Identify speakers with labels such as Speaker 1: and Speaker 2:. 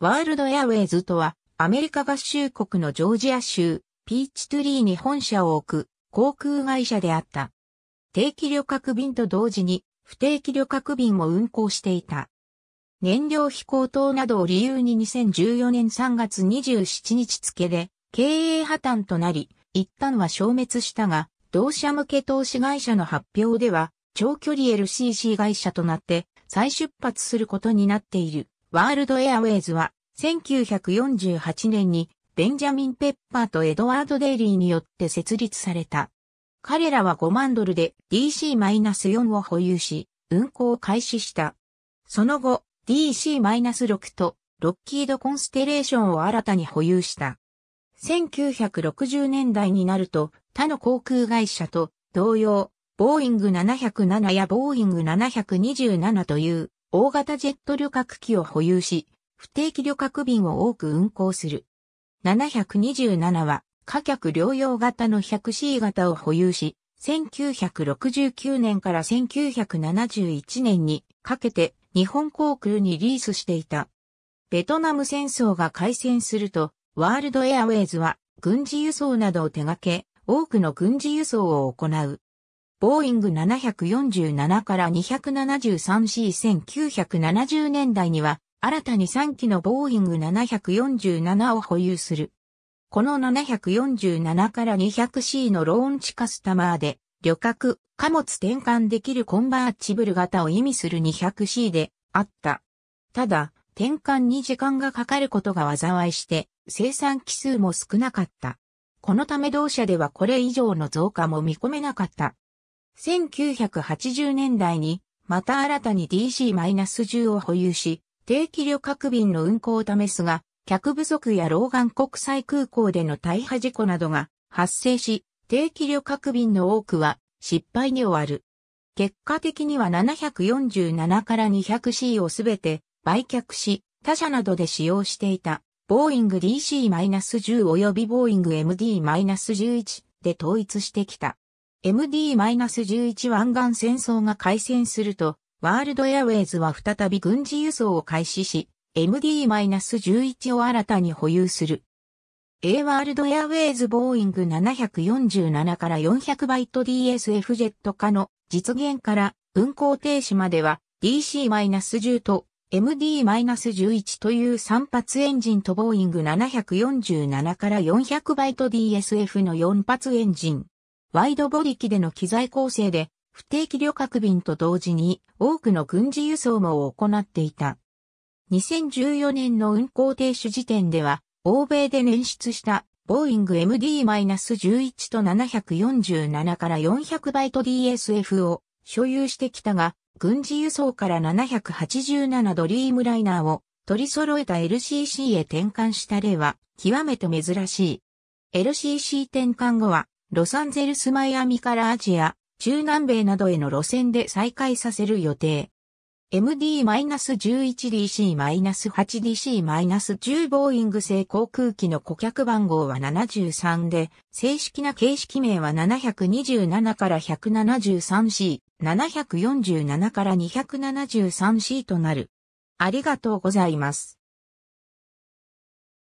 Speaker 1: ワールドエアウェイズとは、アメリカ合衆国のジョージア州、ピーチトゥリーに本社を置く航空会社であった。定期旅客便と同時に、不定期旅客便も運航していた。燃料費高騰などを理由に2014年3月27日付で経営破綻となり、一旦は消滅したが、同社向け投資会社の発表では、長距離 LCC 会社となって再出発することになっている。ワールドエアウェイズは1948年にベンジャミン・ペッパーとエドワード・デイリーによって設立された。彼らは5万ドルで DC-4 を保有し、運行を開始した。その後、DC-6 とロッキード・コンステレーションを新たに保有した。1960年代になると他の航空会社と同様、ボーイング707やボーイング727という大型ジェット旅客機を保有し、不定期旅客便を多く運航する。727は、貨客療養型の 100C 型を保有し、1969年から1971年にかけて日本航空にリースしていた。ベトナム戦争が開戦すると、ワールドエアウェイズは軍事輸送などを手掛け、多くの軍事輸送を行う。ボーイング747から 273C1970 年代には、新たに3機のボーイング747を保有する。この747から 200C のローンチカスタマーで、旅客、貨物転換できるコンバーチブル型を意味する 200C であった。ただ、転換に時間がかかることが災いして、生産機数も少なかった。このため同社ではこれ以上の増加も見込めなかった。1980年代に、また新たに DC-10 を保有し、定期旅客便の運航を試すが、客不足や老眼国際空港での大破事故などが発生し、定期旅客便の多くは失敗に終わる。結果的には747から 200C をすべて売却し、他社などで使用していた、ボーイング DC-10 及びボーイング MD-11 で統一してきた。MD-11 湾岸戦争が開戦すると、ワールドエアウェイズは再び軍事輸送を開始し、MD-11 を新たに保有する。A ワールドエアウェイズボーイング747から400バイト DSF ジェット化の実現から運行停止までは DC-10 と MD-11 という3発エンジンとボーイング747から400バイト DSF の4発エンジン。ワイドボディ機での機材構成で、不定期旅客便と同時に多くの軍事輸送も行っていた。2014年の運航停止時点では、欧米で捻出したボーイング MD-11 と747から400バイト DSF を所有してきたが、軍事輸送から787ドリームライナーを取り揃えた LCC へ転換した例は極めて珍しい。LCC 転換後はロサンゼルス・マイアミからアジア、中南米などへの路線で再開させる予定。MD-11DC-8DC-10 ボーイング製航空機の顧客番号は73で、正式な形式名は727から 173C、747から 273C となる。ありがとうございます。